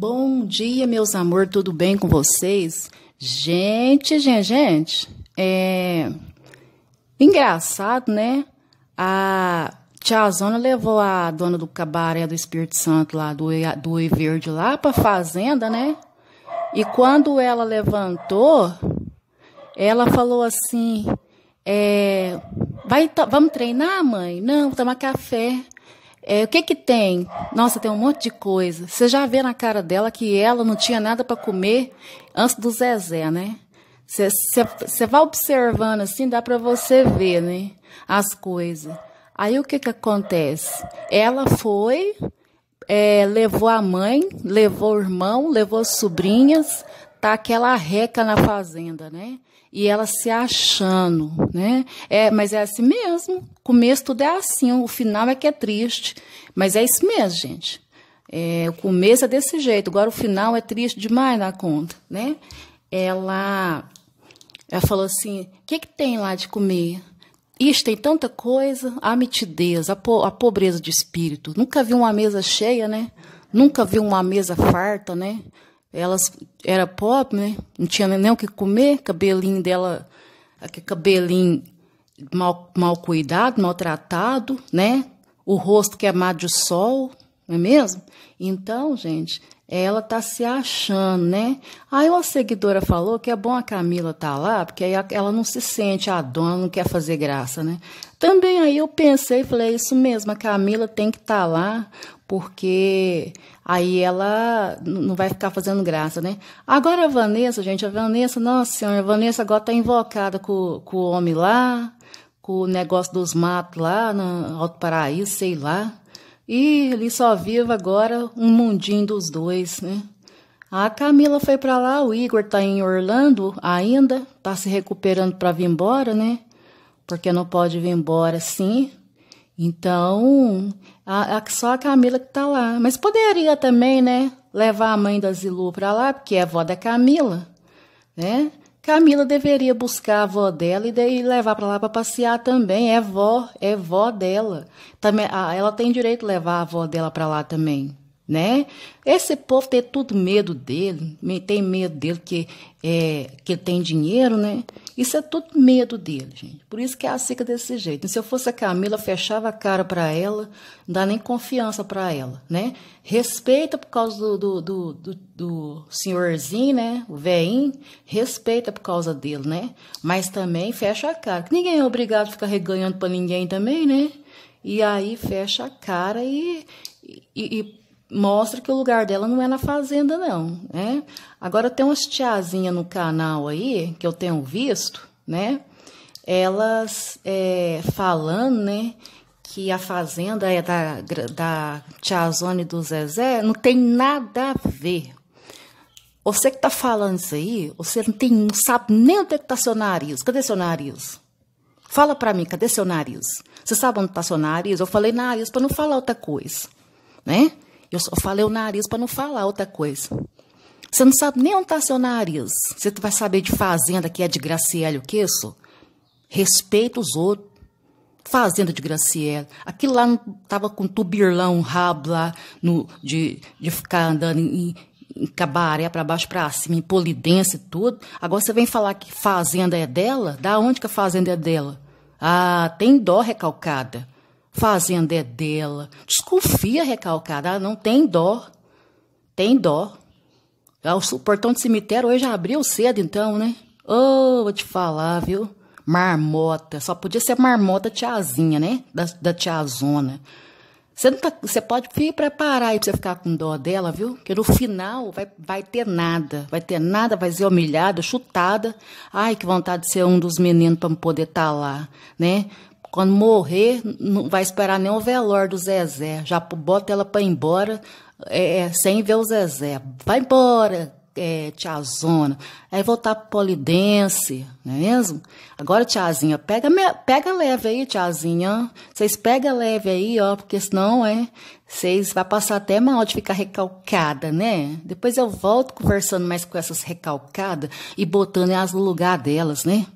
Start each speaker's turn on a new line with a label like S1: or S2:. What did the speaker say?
S1: Bom dia, meus amor, tudo bem com vocês? Gente, gente, gente, é engraçado, né? A Tia Zona levou a dona do cabaré do Espírito Santo lá, do, do Oi Verde lá pra fazenda, né? E quando ela levantou, ela falou assim, é, vai, vamos treinar, mãe? Não, tomar café. É, o que que tem? Nossa, tem um monte de coisa. Você já vê na cara dela que ela não tinha nada para comer antes do Zezé, né? Você vai observando assim, dá para você ver, né? As coisas. Aí o que que acontece? Ela foi, é, levou a mãe, levou o irmão, levou as sobrinhas, tá aquela reca na fazenda, né? e ela se achando, né? É, mas é assim mesmo. O começo tudo é assim, o final é que é triste. Mas é isso mesmo, gente. É, o começo é desse jeito, agora o final é triste demais na conta, né? Ela, ela falou assim: o que, é que tem lá de comer? Isso tem tanta coisa, a mitidez, a, po a pobreza de espírito. Nunca vi uma mesa cheia, né? Nunca vi uma mesa farta, né? Elas era pobre, né? Não tinha nem o que comer, cabelinho dela, aquele cabelinho mal, mal cuidado, maltratado, né? O rosto queimado de sol, não é mesmo? Então, gente, ela tá se achando, né? Aí uma seguidora falou que é bom a Camila tá lá, porque aí ela não se sente a ah, dona, não quer fazer graça, né? Também aí eu pensei, falei, é isso mesmo, a Camila tem que estar tá lá, porque aí ela não vai ficar fazendo graça, né? Agora a Vanessa, gente, a Vanessa, nossa senhora, a Vanessa agora tá invocada com, com o homem lá, com o negócio dos matos lá, no Alto Paraíso, sei lá. E ele só vive agora um mundinho dos dois, né? A Camila foi para lá, o Igor tá em Orlando ainda, tá se recuperando para vir embora, né? porque não pode vir embora assim. Então, a, a, só a Camila que tá lá. Mas poderia também, né? Levar a mãe da Zilu para lá, porque é avó da Camila, né? Camila deveria buscar a avó dela e daí levar para lá para passear também. É vó, é vó dela. Também, a, ela tem direito de levar a avó dela para lá também, né? Esse povo tem tudo medo dele, tem medo dele que é que ele tem dinheiro, né? Isso é tudo medo dele, gente. Por isso que é a cica desse jeito. se eu fosse a Camila, fechava a cara para ela, não dá nem confiança para ela, né? Respeita por causa do, do, do, do, do senhorzinho, né? O veinho, respeita por causa dele, né? Mas também fecha a cara. Ninguém é obrigado a ficar reganhando para ninguém também, né? E aí fecha a cara e, e, e mostra que o lugar dela não é na fazenda, não, né? Agora tem umas tiazinhas no canal aí, que eu tenho visto, né? Elas é, falando, né? Que a fazenda é da, da tiazone do Zezé, não tem nada a ver. Você que tá falando isso aí, você não, tem, não sabe nem onde é que tá seu nariz. Cadê seu nariz? Fala para mim, cadê seu nariz? Você sabe onde tá seu nariz? Eu falei nariz para não falar outra coisa, né? Eu só falei o nariz para não falar outra coisa. Você não sabe nem onde está seu nariz. Você vai saber de fazenda que é de Graciele o que isso? Respeita os outros. Fazenda de Graciele. Aquilo lá não tava com tubirlão, rabo lá, no, de, de ficar andando em, em cabaré para baixo, para cima, em polidência e tudo. Agora você vem falar que fazenda é dela? Da onde que a fazenda é dela? Ah, tem dó recalcada. Fazenda é dela. Desconfia, recalcada. Ela ah, não tem dó. Tem dó. Ah, o portão de cemitério hoje abriu cedo, então, né? Ô, oh, vou te falar, viu? Marmota. Só podia ser marmota tiazinha, né? Da, da tiazona. Você, não tá, você pode se preparar aí pra você ficar com dó dela, viu? Porque no final vai, vai ter nada. Vai ter nada, vai ser humilhada, chutada. Ai, que vontade de ser um dos meninos pra poder estar tá lá, né? Quando morrer, não vai esperar nem o velório do Zezé. Já bota ela para ir embora é, é, sem ver o Zezé. Vai embora, é, tiazona. Aí voltar pro polidense, não é mesmo? Agora, tiazinha, pega, pega leve aí, tiazinha. Vocês pega leve aí, ó, porque senão, é, vocês vai passar até mal de ficar recalcada, né? Depois eu volto conversando mais com essas recalcadas e botando elas no lugar delas, né?